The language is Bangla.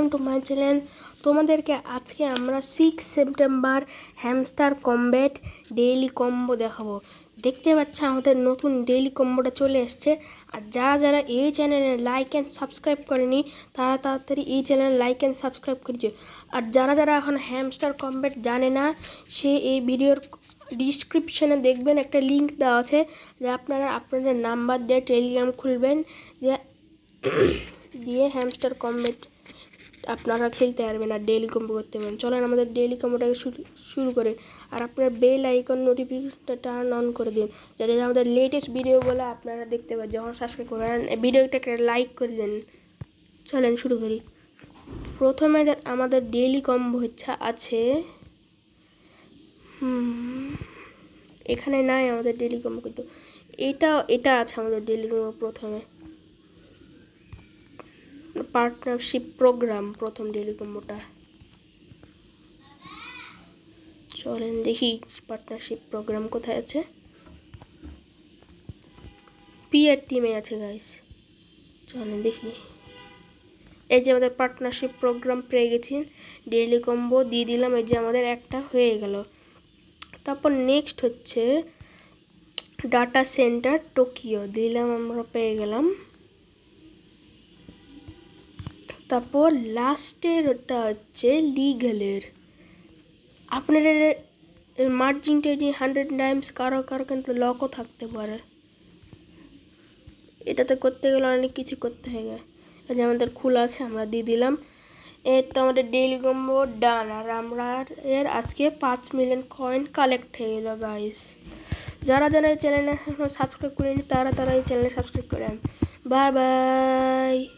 ওয়েলকাম টু মাই চ্যানেল তোমাদেরকে আজকে আমরা six September hamster combat daily combo দেখাবো দেখতে পাচ্ছ আমাদের নতুন ডেইলি কম্বোটা চলে এসছে আর যারা যারা এই চ্যানেলে লাইক অ্যান্ড সাবস্ক্রাইব করেনি তারা তাড়াতাড়ি এই চ্যানেলে লাইক অ্যান্ড সাবস্ক্রাইব করেছে আর যারা যারা এখন হ্যামস্টার কম্ব্যাট জানে না সে এই ভিডিওর ডিসক্রিপশানে দেখবেন একটা লিঙ্ক দেওয়া আছে যে আপনারা আপনাদের নাম্বার দিয়ে টেলিগ্রাম খুলবেন যে দিয়ে হ্যামস্টার কম্ব্যাট আপনারা খেলতে পারবেন আর ডেইলি কম্বো করতে পারবেন চলেন আমাদের ডেইলি কম্বোটাকে শুরু করেন আর আপনার বেল আইকন নোটিফিকেশনটা টার্ন অন করে দিন যাতে আমাদের লেটেস্ট ভিডিওগুলো আপনারা দেখতে পারেন যখন সাবস্ক্রাইব করেন ভিডিওটাকে লাইক করে দেন চলেন শুরু করি প্রথমে আমাদের ডেইলি কম্বো ইচ্ছা আছে এখানে নাই আমাদের ডেইলি কম্বো কিন্তু এটা এটা আছে আমাদের ডেইলি কম্বো প্রথমে পার্টনারশিপ প্রোগ্রাম প্রথম ওটা চলেন দেখি পার্টনারশিপ প্রোগ্রাম কোথায় আছে পিয়ার টিমে আছে গাইস চলেন দেখি এই যে আমাদের পার্টনারশিপ প্রোগ্রাম পেয়ে গেছি ডেলি কম্বো দিয়ে দিলাম এই যে আমাদের একটা হয়ে গেল তারপর নেক্সট হচ্ছে ডাটা সেন্টার টোকিও দিলাম আমরা পেয়ে গেলাম তারপর লাস্টের ওটা হচ্ছে লিগেলের আপনাদের মার্জিনটা এটি হান্ড্রেড টাইমস কারো কারো কিন্তু লকও থাকতে পারে এটাতে করতে গেলে অনেক কিছু করতে হয়ে যায় যে আমাদের খোলা আছে আমরা দিয়ে দিলাম এর তো আমাদের ডেইলি কম্বো ডান আর আমরা এর আজকে পাঁচ মিলিয়ন কয়েন কালেক্ট হয়ে গেলো গাইস যারা যারা এই চ্যানেলে সাবস্ক্রাইব করেনি তারা তারা এই চ্যানেলে সাবস্ক্রাইব করেন বাই বাই